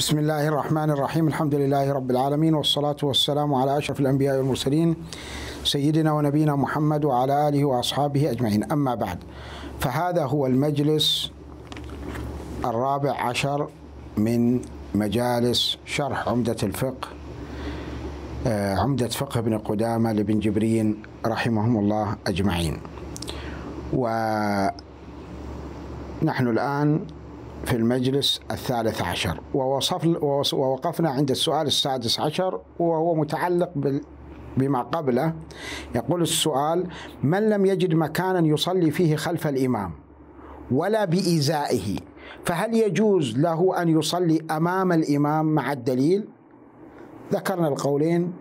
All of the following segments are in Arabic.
بسم الله الرحمن الرحيم الحمد لله رب العالمين والصلاة والسلام على أشرف الأنبياء والمرسلين سيدنا ونبينا محمد وعلى آله وأصحابه أجمعين أما بعد فهذا هو المجلس الرابع عشر من مجالس شرح عمدة الفقه عمدة فقه ابن قدامة لابن جبرين رحمهم الله أجمعين ونحن الآن في المجلس الثالث عشر ووقفنا عند السؤال السادس عشر وهو متعلق بال بما قبله يقول السؤال من لم يجد مكانا يصلي فيه خلف الإمام ولا بإزائه فهل يجوز له أن يصلي أمام الإمام مع الدليل ذكرنا القولين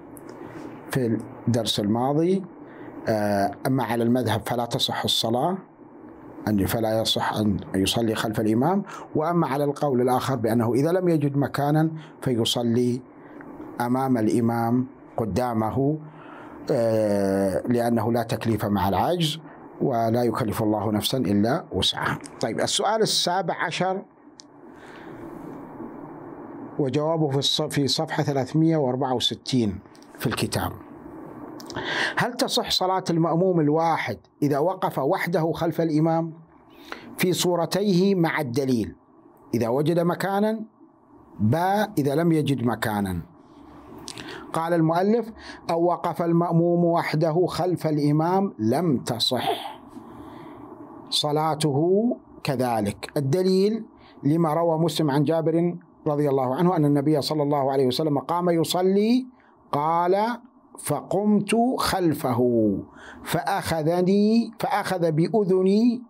في الدرس الماضي آه، أما على المذهب فلا تصح الصلاة فلا يصح أن يصلي خلف الإمام وأما على القول الآخر بأنه إذا لم يجد مكانا فيصلي أمام الإمام قدامه آه، لأنه لا تكليف مع العجز ولا يكلف الله نفسا إلا وسعها طيب السؤال السابع عشر وجوابه في صفحة 364 في الكتاب هل تصح صلاة المأموم الواحد إذا وقف وحده خلف الإمام في صورتيه مع الدليل إذا وجد مكانا باء إذا لم يجد مكانا قال المؤلف أو وقف المأموم وحده خلف الإمام لم تصح صلاته كذلك الدليل لما روى مسلم عن جابر رضي الله عنه أن النبي صلى الله عليه وسلم قام يصلي قال فقمت خلفه فأخذني فأخذ بأذني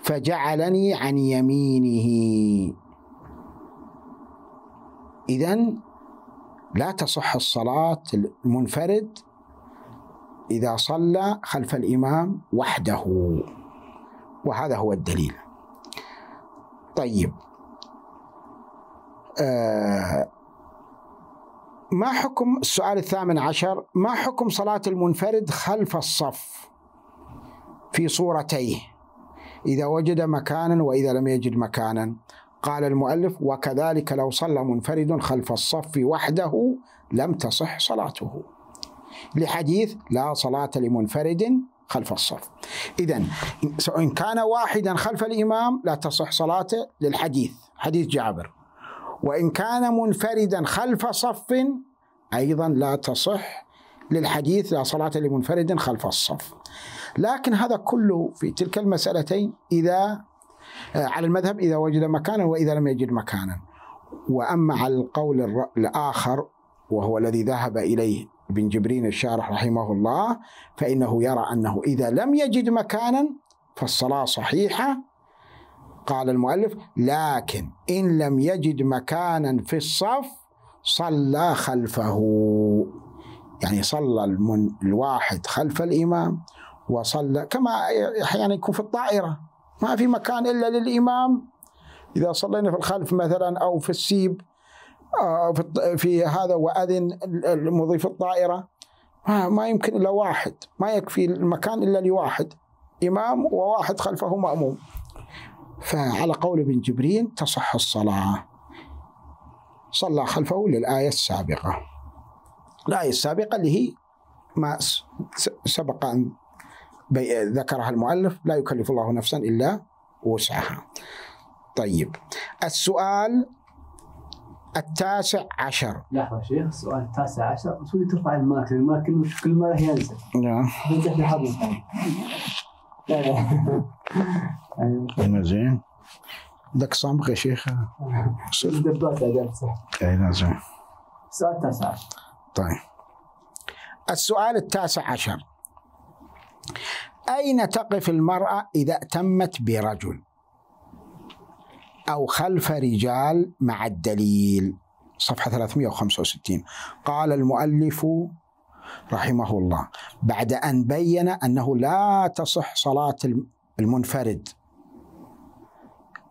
فجعلني عن يمينه إذا لا تصح الصلاة المنفرد إذا صلى خلف الإمام وحده وهذا هو الدليل طيب آه ما حكم السؤال الثامن عشر ما حكم صلاة المنفرد خلف الصف في صورتيه إذا وجد مكانا وإذا لم يجد مكانا قال المؤلف وكذلك لو صلى منفرد خلف الصف وحده لم تصح صلاته لحديث لا صلاة لمنفرد خلف الصف إذا إن كان واحدا خلف الإمام لا تصح صلاته للحديث حديث جابر وإن كان منفردا خلف صف أيضا لا تصح للحديث لا صلاة لمنفرد خلف الصف لكن هذا كله في تلك المسألتين إذا آه، على المذهب إذا وجد مكانا وإذا لم يجد مكانا وأما على القول الآخر وهو الذي ذهب إليه بن جبرين الشارح رحمه الله فإنه يرى أنه إذا لم يجد مكانا فالصلاة صحيحة قال المؤلف لكن إن لم يجد مكانا في الصف صلى خلفه يعني صلى المن الواحد خلف الإمام وصلى كما أحيانا يكون في الطائرة ما في مكان إلا للإمام إذا صلينا في الخلف مثلا أو في السيب أو آه، في هذا وأذن مضيف الطائرة ما يمكن إلا واحد ما يكفي المكان إلا لواحد إمام وواحد خلفه مأموم فعلى قول ابن جبرين تصح الصلاة صلى خلفه للآية السابقة الآية السابقة اللي هي ما سبق أن ذكرها المؤلف لا يكلف الله نفسا إلا وسعها طيب السؤال التاسع عشر لحظة شيخ السؤال التاسع عشر ترفع الماكل الماكل كل ما ينزل نعم أيوة. أيوة، زين ذاك صامغ يا شيخ اي لازم السؤال التاسع طيب السؤال التاسع عشر أين تقف المرأة إذا ائتمت برجل أو خلف رجال مع الدليل صفحة 365 قال المؤلف رحمه الله بعد أن بين أنه لا تصح صلاة المنفرد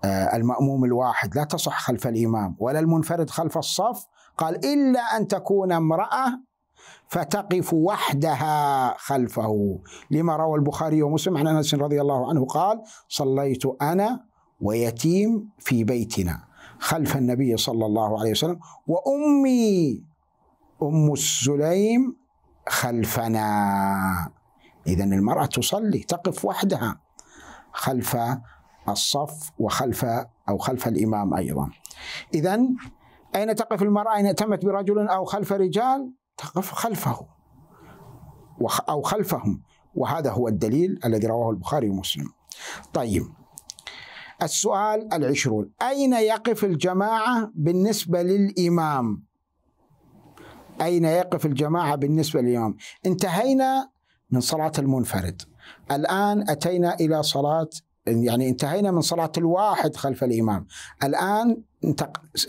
آه، المأموم الواحد لا تصح خلف الإمام ولا المنفرد خلف الصف قال إلا أن تكون امرأة فتقف وحدها خلفه لما روى البخاري ومسلم عن أنس رضي الله عنه قال صليت أنا ويتيم في بيتنا خلف النبي صلى الله عليه وسلم وأمي أم السليم خلفنا إذا المرأة تصلي تقف وحدها خلف الصف وخلف أو خلف الإمام أيضا إذا أين تقف المرأة إن تمت برجل أو خلف رجال تقف خلفه أو خلفهم وهذا هو الدليل الذي رواه البخاري ومسلم طيب السؤال العشرون أين يقف الجماعة بالنسبة للإمام أين يقف الجماعة بالنسبة اليوم انتهينا من صلاة المنفرد الآن أتينا إلى صلاة يعني انتهينا من صلاة الواحد خلف الإمام الآن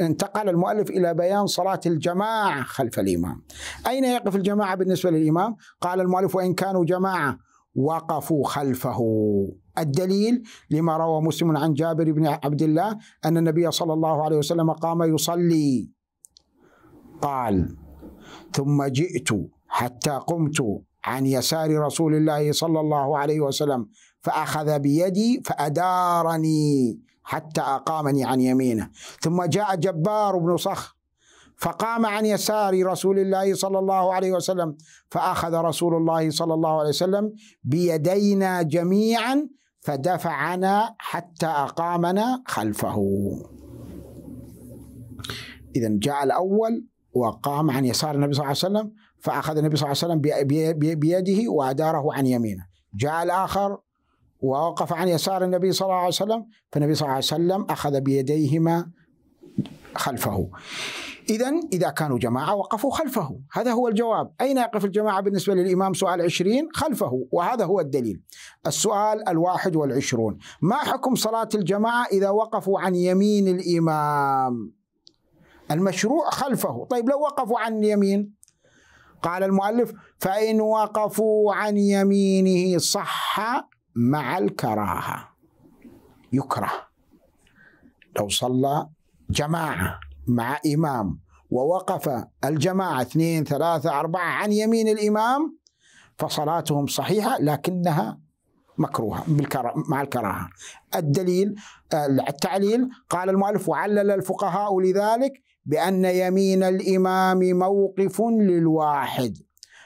انتقل المؤلف إلى بيان صلاة الجماعة خلف الإمام أين يقف الجماعة بالنسبة للإمام؟ قال المؤلف وإن كانوا جماعة وقفوا خلفه الدليل لما روى مسلم عن جابر بن عبد الله أن النبي صلى الله عليه وسلم قام يصلي قال ثم جئت حتى قمت عن يسار رسول الله صلى الله عليه وسلم فأخذ بيدي فأدارني حتى أقامني عن يمينه ثم جاء جبار بن صخر فقام عن يسار رسول الله صلى الله عليه وسلم فأخذ رسول الله صلى الله عليه وسلم بيدينا جميعا فدفعنا حتى أقامنا خلفه إذا جاء الأول وقام عن يسار النبي صلى الله عليه وسلم فأخذ النبي صلى الله عليه وسلم بيده وأداره عن يمينه جاء الآخر ووقف عن يسار النبي صلى الله عليه وسلم فالنبي صلى الله عليه وسلم أخذ بيديهما خلفه إذا إذا كانوا جماعة وقفوا خلفه هذا هو الجواب أين يقف الجماعة بالنسبة للإمام سؤال عشرين خلفه وهذا هو الدليل السؤال الواحد والعشرون ما حكم صلاة الجماعة إذا وقفوا عن يمين الإمام المشروع خلفه طيب لو وقفوا عن يمين قال المؤلف فإن وقفوا عن يمينه صح مع الكراهة يكره لو صلى جماعة مع إمام ووقف الجماعة اثنين ثلاثة أربعة عن يمين الإمام فصلاتهم صحيحة لكنها مكروهة مع الكراهة الدليل آه، التعليل قال المؤلف وعلل الفقهاء لذلك بأن يمين الإمام موقف للواحد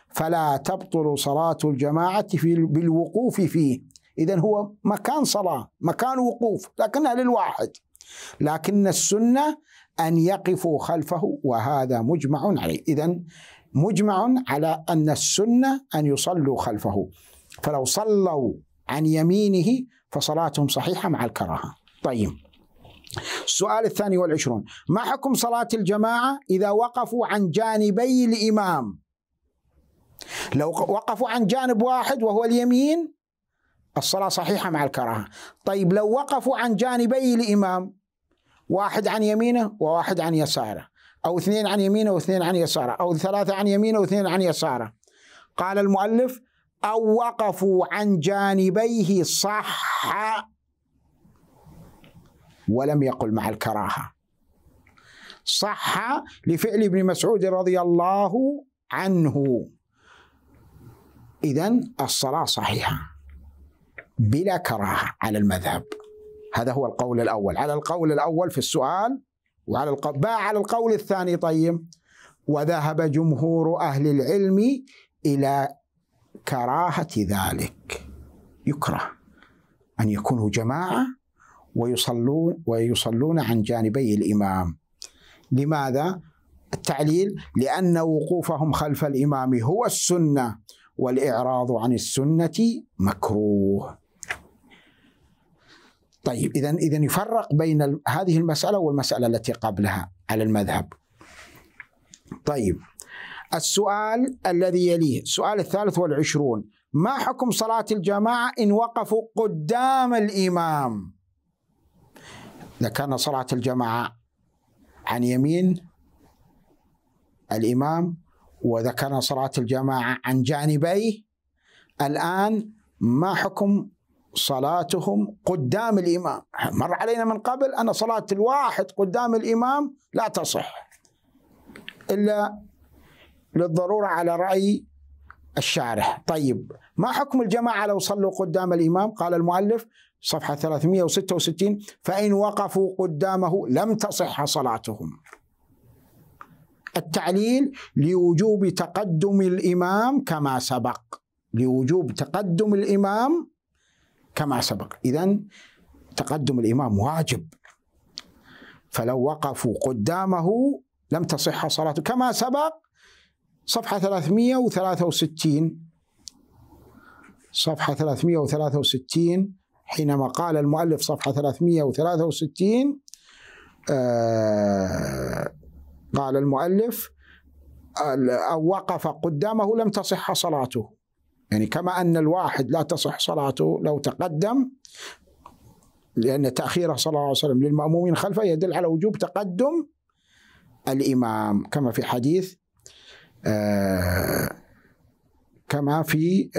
فلا تبطل صلاة الجماعة في بالوقوف فيه إذا هو مكان صلاة مكان وقوف لكنها للواحد لكن السنة أن يقفوا خلفه وهذا مجمع عليه إذا مجمع على أن السنة أن يصلوا خلفه فلو صلوا عن يمينه فصلاتهم صحيحة مع الكراهة طيب السؤال الثاني والعشرون ما حكم صلاة الجماعة إذا وقفوا عن جانبي الإمام لو وقفوا عن جانب واحد وهو اليمين الصلاة صحيحة مع الكراهة طيب لو وقفوا عن جانبي الإمام واحد عن يمينه وواحد عن يساره أو اثنين عن يمينه واثنين عن يساره أو ثلاثة عن يمينه واثنين عن يساره قال المؤلف أو وقفوا عن جانبيه صح ولم يقل مع الكراهة صح لفعل ابن مسعود رضي الله عنه إذا الصلاة صحيحة بلا كراهة على المذهب هذا هو القول الأول على القول الأول في السؤال وعلى القول باع على القول الثاني طيب وذهب جمهور أهل العلم إلى كراهة ذلك يكره أن يكونوا جماعة ويصلون ويصلون عن جانبي الإمام لماذا؟ التعليل لأن وقوفهم خلف الإمام هو السنة والإعراض عن السنة مكروه طيب إذا إذا يفرق بين هذه المسألة والمسألة التي قبلها على المذهب طيب السؤال الذي يليه السؤال الثالث والعشرون ما حكم صلاة الجماعة إن وقفوا قدام الإمام ذكرنا صلاة الجماعة عن يمين الإمام وذكرنا صلاة الجماعة عن جانبيه الآن ما حكم صلاتهم قدام الإمام مر علينا من قبل أن صلاة الواحد قدام الإمام لا تصح إلا للضرورة على رأي الشارح طيب ما حكم الجماعة لو صلوا قدام الإمام قال المؤلف صفحة 366 فإن وقفوا قدامه لم تصح صلاتهم التعليل لوجوب تقدم الإمام كما سبق لوجوب تقدم الإمام كما سبق إذا تقدم الإمام واجب فلو وقفوا قدامه لم تصح صلاته كما سبق صفحة 363 صفحة 363 حينما قال المؤلف صفحة 363 آه، قال المؤلف أو وقف قدامه لم تصح صلاته يعني كما أن الواحد لا تصح صلاته لو تقدم لأن تأخيره صلى الله عليه وسلم للمأمومين خلفه يدل على وجوب تقدم الإمام كما في حديث آه كما في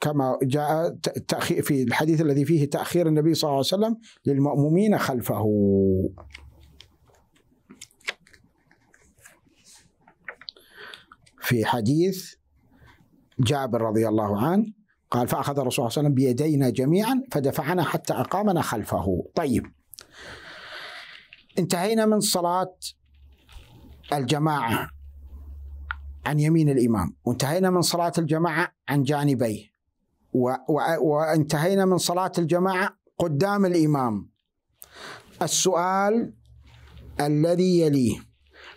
كما جاء في الحديث الذي فيه تأخير النبي صلى الله عليه وسلم للمأمومين خلفه في حديث جابر رضي الله عنه قال فأخذ الرسول صلى الله عليه وسلم بيدينا جميعا فدفعنا حتى أقامنا خلفه طيب انتهينا من صلاة الجماعة عن يمين الإمام وانتهينا من صلاة الجماعة عن جانبيه و... و... وانتهينا من صلاة الجماعة قدام الإمام السؤال الذي يليه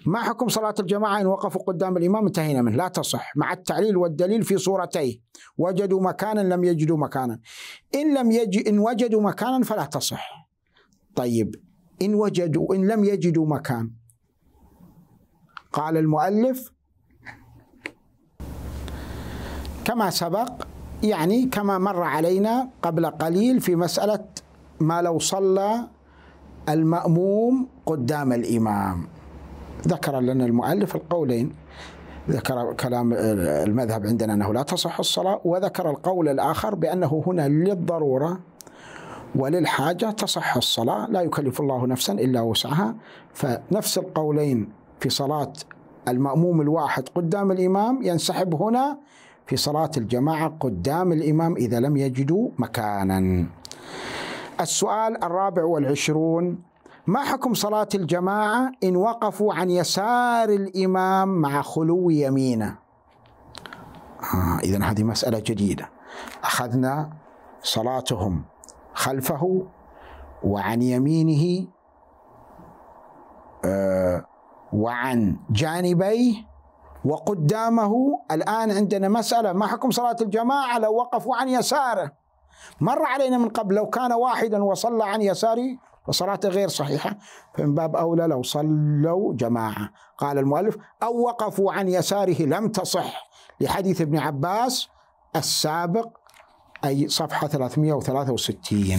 ما حكم صلاة الجماعة إن وقفوا قدام الإمام انتهينا منه لا تصح مع التعليل والدليل في صورتيه وجدوا مكانا لم يجدوا مكانا إن لم يج... إن وجدوا مكانا فلا تصح طيب إن وجدوا إن لم يجدوا مكان قال المؤلف كما سبق يعني كما مر علينا قبل قليل في مسألة ما لو صلى المأموم قدام الإمام ذكر لنا المؤلف القولين ذكر كلام آه، المذهب عندنا أنه لا تصح الصلاة وذكر القول الآخر بأنه هنا للضرورة وللحاجة تصح الصلاة لا يكلف الله نفسا إلا وسعها فنفس القولين في صلاة المأموم الواحد قدام الإمام ينسحب هنا في صلاة الجماعة قدام الإمام إذا لم يجدوا مكانا السؤال الرابع والعشرون ما حكم صلاة الجماعة إن وقفوا عن يسار الإمام مع خلو يمينه آه إذا هذه مسألة جديدة أخذنا صلاتهم خلفه وعن يمينه آه وعن جانبيه وقدامه الآن عندنا مسألة ما حكم صلاة الجماعة لو وقفوا عن يساره مر علينا من قبل لو كان واحدا وصلى عن يساره وصلاته غير صحيحة فمن باب أولى لو صلوا جماعة قال المؤلف أو وقفوا عن يساره لم تصح لحديث ابن عباس السابق أي صفحة 363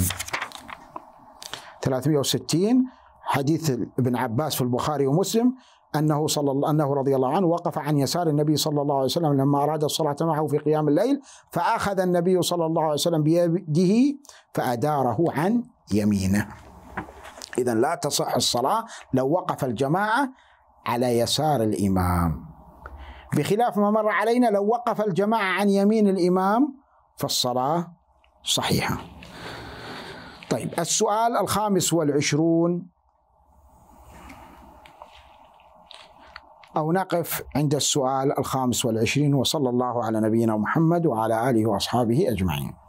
360 حديث ابن عباس في البخاري ومسلم أنه صلى الله أنه رضي الله عنه وقف عن يسار النبي صلى الله عليه وسلم لما أراد الصلاة معه في قيام الليل فأخذ النبي صلى الله عليه وسلم بيده فأداره عن يمينه إذا لا تصح الصلاة لو وقف الجماعة على يسار الإمام بخلاف ما مر علينا لو وقف الجماعة عن يمين الإمام فالصلاة صحيحة طيب السؤال الخامس والعشرون أو نقف عند السؤال الخامس والعشرين وصلى الله على نبينا محمد وعلى آله وأصحابه أجمعين